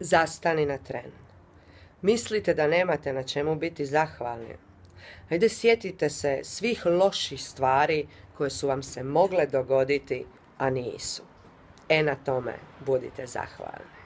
Zastani na tren. Mislite da nemate na čemu biti zahvalni. Ajde sjetite se svih loših stvari koje su vam se mogle dogoditi, a nisu. E na tome budite zahvalni.